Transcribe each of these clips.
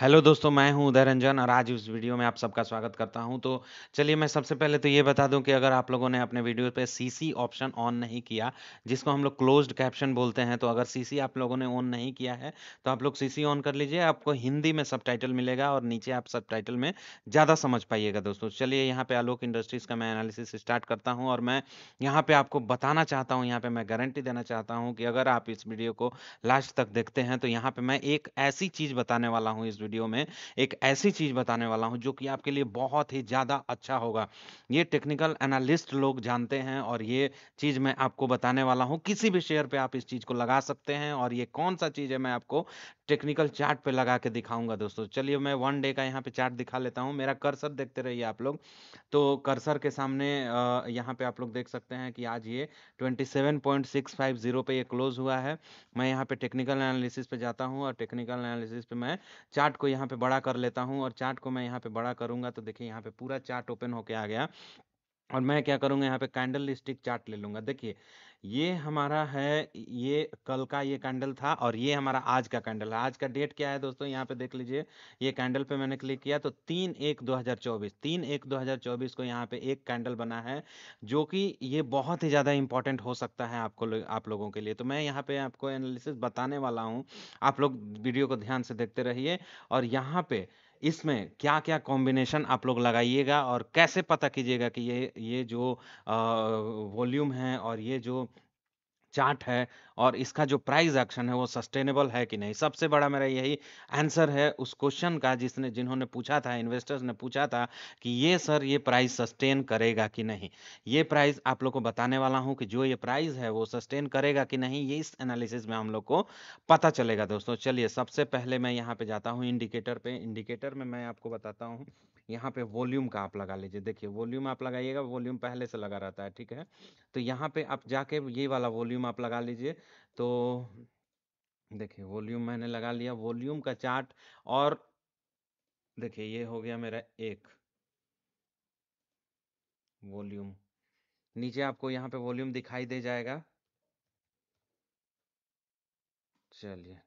Hello दोस्तों मैं हूं उदय रंजन और आज इस वीडियो में आप सबका स्वागत करता हूं तो चलिए मैं सबसे पहले तो ये बता दूं कि अगर आप लोगों ने अपने वीडियो पे सीसी ऑप्शन ऑन नहीं किया जिसको हम लोग क्लोज्ड कैप्शन बोलते हैं तो अगर सीसी आप लोगों ने ऑन नहीं किया है तो आप लोग सीसी ऑन कर लीजिए आपको हिंदी में सब मिलेगा और नीचे आप सब में ज़्यादा समझ पाइएगा दोस्तों चलिए यहाँ पर आलोक इंडस्ट्रीज़ का मैं एनालिसिस स्टार्ट करता हूँ और मैं यहाँ पर आपको बताना चाहता हूँ यहाँ पर मैं गारंटी देना चाहता हूँ कि अगर आप इस वीडियो को लास्ट तक देखते हैं तो यहाँ पर मैं एक ऐसी चीज़ बताने वाला हूँ इस वीडियो में एक ऐसी चीज़ बताने वाला हूं जो कि आपके लिए बहुत ही ज़्यादा अच्छा होगा ये टेक्निकल एनालिस्ट लोग जानते हैं और ये चीज़ मैं आपको बताने वाला हूं किसी भी शेयर पे आप इस चीज़ को लगा सकते हैं और ये कौन सा चीज़ है मैं आपको टेक्निकल चार्ट पे लगा के दिखाऊंगा दोस्तों चलिए मैं वन डे का यहाँ पे चार्ट दिखा लेता हूँ मेरा कर्सर देखते रहिए आप लोग तो कर्सर के सामने यहाँ पे आप लोग देख सकते हैं कि आज ये 27.650 पे ये क्लोज हुआ है मैं यहाँ पे टेक्निकल एनालिसिस पे जाता हूँ और टेक्निकल एनालिसिस पे मैं चार्ट चार्ट को यहाँ पे बड़ा कर लेता हूँ और चार्ट को मैं यहाँ पे बड़ा करूँगा तो देखिए यहाँ पे पूरा चार्ट ओपन होके आ गया और मैं क्या करूँगा यहाँ पे कैंडल स्टिक चार्ट ले लूँगा देखिए ये हमारा है ये कल का ये कैंडल था और ये हमारा आज का कैंडल है आज का डेट क्या है दोस्तों यहाँ पे देख लीजिए ये कैंडल पे मैंने क्लिक किया तो तीन एक 2024 तीन एक 2024 को यहाँ पे एक कैंडल बना है जो कि ये बहुत ही ज़्यादा इंपॉर्टेंट हो सकता है आपको आप लोगों के लिए तो मैं यहाँ पे आपको एनालिसिस बताने वाला हूँ आप लोग वीडियो को ध्यान से देखते रहिए और यहाँ पे इसमें क्या-क्या कॉम्बिनेशन आप लोग लगाइएगा और कैसे पता कीजिएगा कि ये ये जो वॉल्यूम है और ये जो चार्ट है और इसका जो प्राइस एक्शन है वो सस्टेनेबल है कि नहीं सबसे बड़ा मेरा यही आंसर है उस क्वेश्चन का जिसने जिन्होंने पूछा था इन्वेस्टर्स ने पूछा था कि ये सर ये प्राइस सस्टेन करेगा कि नहीं ये प्राइस आप लोग को बताने वाला हूँ कि जो ये प्राइस है वो सस्टेन करेगा कि नहीं ये इस एनालिसिस में हम लोग को पता चलेगा दोस्तों चलिए सबसे पहले मैं यहाँ पे जाता हूँ इंडिकेटर पे इंडिकेटर में मैं आपको बताता हूँ यहाँ पे वॉल्यूम का आप लगा लीजिए देखिए वॉल्यूम आप लगाइएगा वॉल्यूम पहले से लगा रहता है ठीक है तो यहाँ पे आप जाके ये वाला वॉल्यूम आप लगा लीजिए तो देखिए वॉल्यूम मैंने लगा लिया वॉल्यूम का चार्ट और देखिए ये हो गया मेरा एक वॉल्यूम नीचे आपको यहाँ पे वॉल्यूम दिखाई दे जाएगा चलिए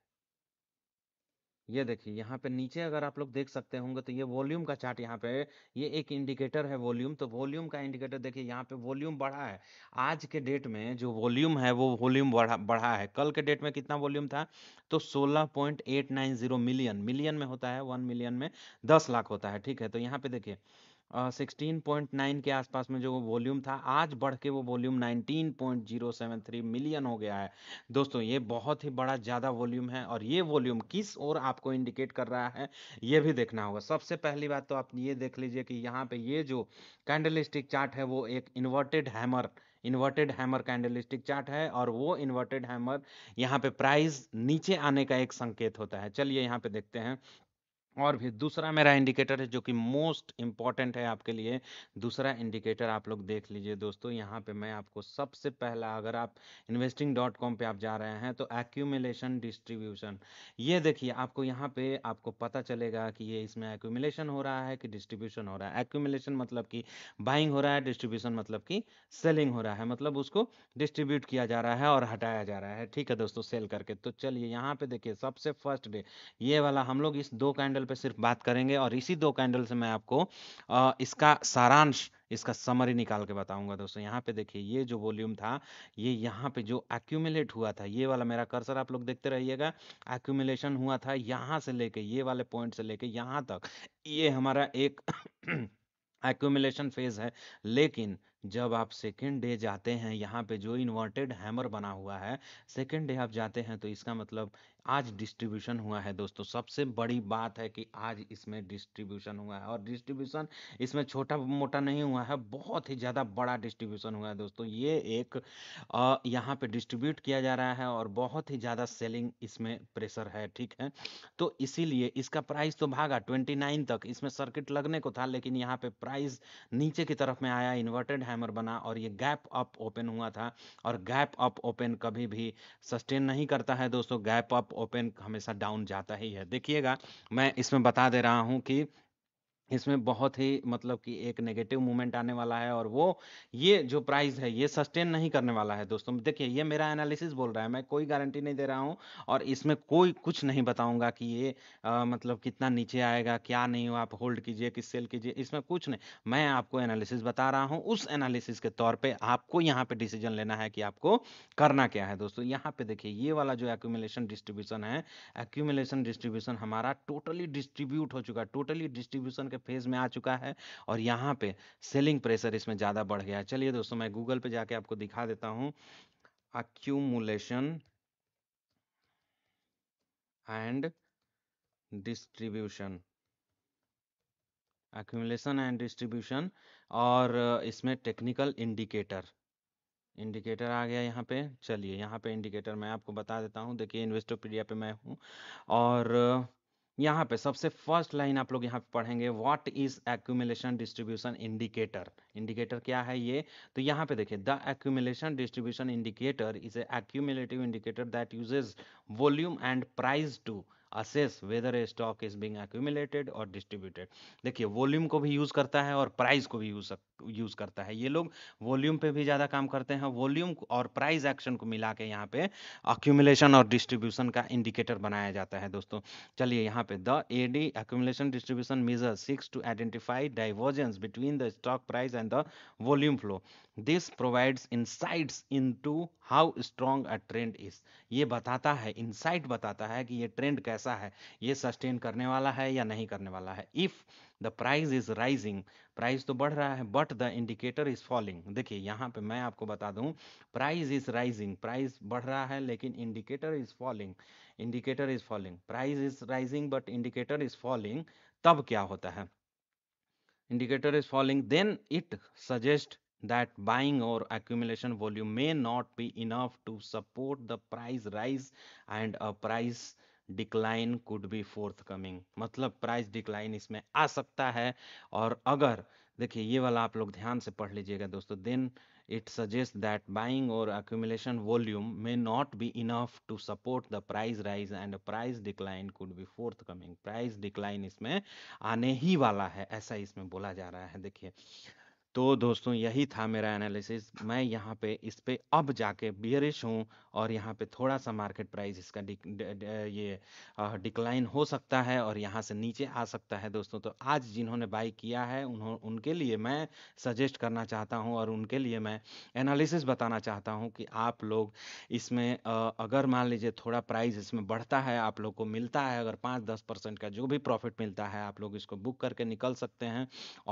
ये देखिए यहाँ पे नीचे अगर आप लोग देख सकते होंगे तो ये वॉल्यूम का चार्ट यहाँ पे ये एक इंडिकेटर है वॉल्यूम तो वॉल्यूम का इंडिकेटर देखिए यहाँ पे वॉल्यूम बढ़ा है आज के डेट में जो वॉल्यूम है वो वॉल्यूम बढ़ा बढ़ा है कल के डेट में कितना वॉल्यूम था तो 16.890 मिलियन मिलियन में होता है वन मिलियन में दस लाख होता है ठीक है तो यहाँ पे देखिए सिक्सटीन पॉइंट नाइन के आसपास में जो वॉल्यूम था आज बढ़ के वो volume nineteen point zero seven three million हो गया है दोस्तों ये बहुत ही बड़ा ज़्यादा वॉल्यूम है और ये वॉल्यूम किस ओर आपको इंडिकेट कर रहा है ये भी देखना होगा सबसे पहली बात तो आप ये देख लीजिए कि यहाँ पे ये जो कैंडल स्टिक चार्ट है वो एक inverted hammer inverted hammer candlestick chart है और वो इन्वर्टेड हैमर यहाँ पे प्राइस नीचे आने का एक संकेत होता है चलिए यहाँ पे देखते हैं और फिर दूसरा मेरा इंडिकेटर है जो कि मोस्ट इम्पॉर्टेंट है आपके लिए दूसरा इंडिकेटर आप लोग देख लीजिए दोस्तों यहाँ पे मैं आपको सबसे पहला अगर आप इन्वेस्टिंग डॉट कॉम पर आप जा रहे हैं तो एक्यूमिलेशन डिस्ट्रीब्यूशन ये देखिए आपको यहाँ पे आपको पता चलेगा कि ये इसमें एक्यूमिलेशन हो रहा है कि डिस्ट्रीब्यूशन हो रहा है एक्यूमिलेशन मतलब कि बाइंग हो रहा है डिस्ट्रीब्यूशन मतलब कि सेलिंग हो रहा है मतलब उसको डिस्ट्रीब्यूट किया जा रहा है और हटाया जा रहा है ठीक है दोस्तों सेल करके तो चलिए यहाँ पे देखिए सबसे फर्स्ट डे ये वाला हम लोग इस दो कैंडल पे सिर्फ बात करेंगे और इसी दो कैंडल से मैं आपको इसका सारांश इसका समरी निकाल के बताऊंगा दोस्तों यहाँ पे देखिए ये जो वॉल्यूम था ये यहाँ पे जो एक्यूमुलेट हुआ था ये वाला मेरा कर्सर आप लोग देखते रहिएगा एक्यूमुलेशन हुआ था यहाँ से लेके ये वाले पॉइंट से लेके यहाँ तक ये हमारा एक एक्यूमुलेशन फेज है लेकिन जब आप सेकेंड डे जाते हैं यहाँ पे जो इन्वर्टेड हैमर बना हुआ है सेकेंड डे आप जाते हैं तो इसका मतलब आज डिस्ट्रीब्यूशन हुआ है दोस्तों सबसे बड़ी बात है कि आज इसमें डिस्ट्रीब्यूशन हुआ है और डिस्ट्रीब्यूशन इसमें छोटा मोटा नहीं हुआ है बहुत ही ज़्यादा बड़ा डिस्ट्रीब्यूशन हुआ है दोस्तों ये एक यहाँ पे डिस्ट्रीब्यूट किया जा रहा है और बहुत ही ज़्यादा सेलिंग इसमें प्रेशर है ठीक है तो इसीलिए इसका प्राइस तो भागा ट्वेंटी तक इसमें सर्किट लगने को था लेकिन यहाँ पर प्राइस नीचे की तरफ में आया इन्वर्टेड है टाइमर बना और ये गैप अप ओपन हुआ था और गैप अप ओपन कभी भी सस्टेन नहीं करता है दोस्तों गैप अप ओपन हमेशा डाउन जाता ही है देखिएगा मैं इसमें बता दे रहा हूँ कि इसमें बहुत ही मतलब कि एक नेगेटिव मूवमेंट आने वाला है और वो ये जो प्राइस है ये सस्टेन नहीं करने वाला है दोस्तों देखिए ये मेरा एनालिसिस बोल रहा है मैं कोई गारंटी नहीं दे रहा हूँ और इसमें कोई कुछ नहीं बताऊंगा कि ये आ, मतलब कितना नीचे आएगा क्या नहीं हो आप होल्ड कीजिए कि सेल कीजिए इसमें कुछ नहीं मैं आपको एनालिसिस बता रहा हूँ उस एनालिसिस के तौर पर आपको यहाँ पर डिसीजन लेना है कि आपको करना क्या है दोस्तों यहाँ पर देखिए ये वाला जो एक्यूमुलेशन डिस्ट्रीब्यूशन है एक्यूमुलेशन डिस्ट्रीब्यूशन हमारा टोटली डिस्ट्रीब्यूट हो चुका है टोटली डिस्ट्रीब्यूशन के के फेज में आ चुका है और यहाँ पे सेलिंग प्रेशर इसमें ज़्यादा बढ़ गया है चलिए दोस्तों मैं गूगल पे जाके आपको दिखा देता हूँ accumulation and distribution accumulation and distribution और इसमें टेक्निकल इंडिकेटर इंडिकेटर आ गया यहाँ पे चलिए यहाँ पे इंडिकेटर मैं आपको बता देता हूँ देखिए इन्वेस्टोपीडिया पे मैं हूँ और यहाँ पे सबसे फर्स्ट लाइन आप लोग यहाँ पे पढ़ेंगे what is accumulation distribution indicator indicator क्या है ये तो यहाँ पे देखिए the accumulation distribution indicator is a accumulative indicator that uses volume and price to assess whether a stock is being accumulated और डिस्ट्रीब्यूटेड देखिए वॉल्यूम को भी यूज़ करता है और प्राइस को भी यूज यूज़ करता है ये लोग वॉल्यूम पे भी ज़्यादा काम करते हैं वॉल्यूम और प्राइस एक्शन को मिला के यहाँ पे अक्यूमुलेशन और डिस्ट्रीब्यूशन का इंडिकेटर बनाया जाता है दोस्तों चलिए यहाँ पे the A D accumulation distribution measures to identify divergence between the stock price and the volume flow this provides insights to how strong a trend is ये बताता है इनसाइट बताता है कि ये ट्रेंड कैसे कैसा है ये सस्टेन करने वाला है या नहीं करने वाला है if the price is rising price तो बढ़ रहा है but the indicator is falling देखिए यहाँ पे मैं आपको बता दूँ प्राइस इज राइजिंग प्राइस बढ़ रहा है लेकिन indicator is falling indicator is falling price is rising but indicator is falling तब क्या होता है indicator is falling then it suggest that buying or accumulation volume may not be enough to support the price rise and a price decline could be forthcoming मतलब price decline इसमें आ सकता है और अगर देखिए ये वाला आप लोग ध्यान से पढ़ लीजिएगा दोस्तों then it suggest that buying or accumulation volume may not be enough to support the price rise and price decline could be forthcoming price decline इसमें आने ही वाला है ऐसा इसमें बोला जा रहा है देखिए तो दोस्तों यही था मेरा एनालिसिस मैं यहाँ पे इस पे अब जाके बियरिश हूँ और यहाँ पे थोड़ा सा मार्केट प्राइस इसका डिक, ड, ड, ये डिक्लाइन हो सकता है और यहाँ से नीचे आ सकता है दोस्तों तो आज जिन्होंने बाई किया है उन्हों उनके लिए मैं सजेस्ट करना चाहता हूँ और उनके लिए मैं एनालिसिस बताना चाहता हूँ कि आप लोग इसमें अगर मान लीजिए थोड़ा प्राइस इसमें बढ़ता है आप लोग को मिलता है अगर पाँच दस परसेंट का जो भी प्रॉफिट मिलता है आप लोग इसको बुक करके निकल सकते हैं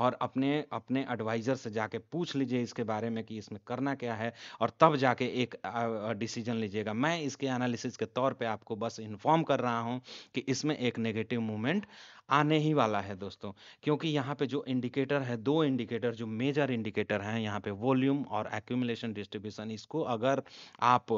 और अपने अपने एडवाइज एडवाइज़र से जाके पूछ लीजिए इसके बारे में कि इसमें करना क्या है और तब जाके एक डिसीजन लीजिएगा मैं इसके एनालिसिस के तौर पे आपको बस इन्फॉर्म कर रहा हूँ कि इसमें एक नेगेटिव मूवमेंट आने ही वाला है दोस्तों क्योंकि यहाँ पे जो इंडिकेटर है दो इंडिकेटर जो मेजर इंडिकेटर हैं यहाँ पे वॉल्यूम और एक्यूमुलेशन डिस्ट्रीब्यूशन इसको अगर आप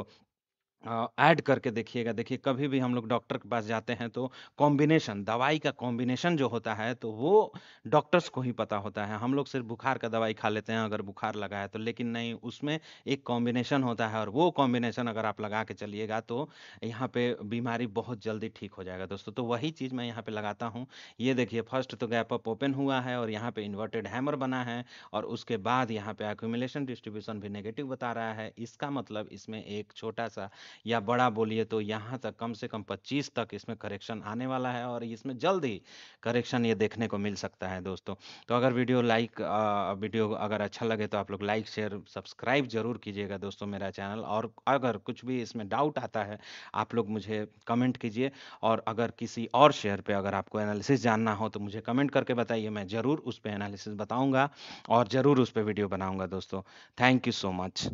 ऐड करके देखिएगा। देखिए, कभी भी हम लोग डॉक्टर के पास जाते हैं तो कॉम्बिनेशन दवाई का कॉम्बिनेशन जो होता है, तो वो डॉक्टर्स को ही पता होता है। हम लोग सिर्फ़ बुखार का दवाई खा लेते हैं अगर बुखार लगा है तो, लेकिन नहीं उसमें एक कॉम्बिनेशन होता है और वो कॉम्बिनेशन अगर आप लगा के चलिएगा तो यहाँ पे बीमारी बहुत जल्दी ठीक हो जाएगा दोस्तों। तो वही चीज़ मैं यहाँ पे लगाता हूँ। ये देखिए फर्स्ट तो गैप अप ओपन हुआ है और यहाँ पे इन्वर्टेड हैमर बना है और उसके बाद यहाँ पे एक्यूमिलेशन डिस्ट्रीब्यूशन भी नेगेटिव बता रहा है। इसका मतलब इसमें एक छोटा-सा या बड़ा बोलिए तो यहाँ तक कम से कम 25 तक इसमें करेक्शन आने वाला है और इसमें जल्द ही करेक्शन ये देखने को मिल सकता है दोस्तों तो अगर वीडियो लाइक वीडियो अगर अच्छा लगे तो आप लोग लाइक शेयर सब्सक्राइब जरूर कीजिएगा दोस्तों मेरा चैनल और अगर कुछ भी इसमें डाउट आता है आप लोग मुझे कमेंट कीजिए और अगर किसी और शेयर पर अगर आपको एनालिसिस जानना हो तो मुझे कमेंट करके बताइए मैं ज़रूर उस पर एनालिसिस बताऊँगा और ज़रूर उस पर वीडियो बनाऊँगा दोस्तों थैंक यू सो मच